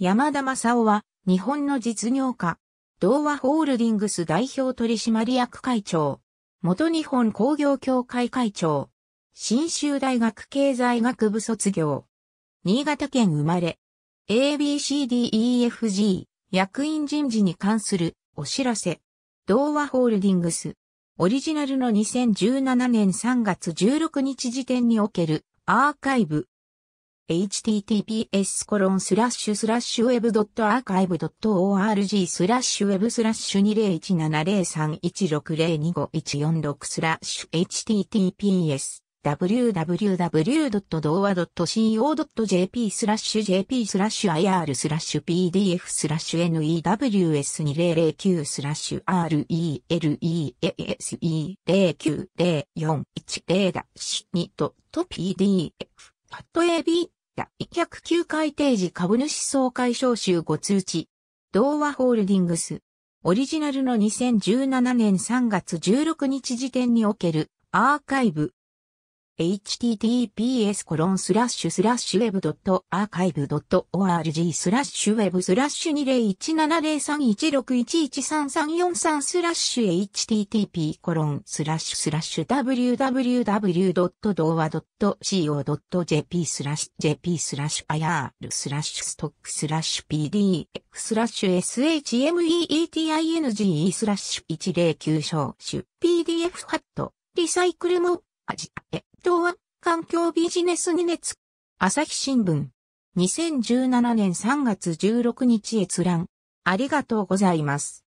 山田正夫は、日本の実業家、童話ホールディングス代表取締役会長、元日本工業協会会長、新州大学経済学部卒業、新潟県生まれ、ABCDEFG 役員人事に関するお知らせ、童話ホールディングス、オリジナルの2017年3月16日時点におけるアーカイブ、https コロンスラッシュスラッシュウェブドットアーカイブドット org スラッシュウェブスラッシュ20170316025146スラッシュ https www.doa.co.jp スラッシュ jp スラッシュ ir スラッシュ pdf スラッシュ news2009 スラッシュ release0900410-2.pdf パッド AB、第109回定時株主総会招集ご通知。同和ホールディングス。オリジナルの2017年3月16日時点におけるアーカイブ、https コロンスラッシュスアーカイブ org スラッシュウェブスラッシュ20170316113343スラッシュ http www.doa.co.jp スラッシュ jp スラッシュ ir スラッシュストックスラッシュ pdx スラッシュ shmeeting スラッシュ109小種 pdf ハットリサイクルもアジア東は環境ビジネス2熱。朝日新聞。2017年3月16日閲覧。ありがとうございます。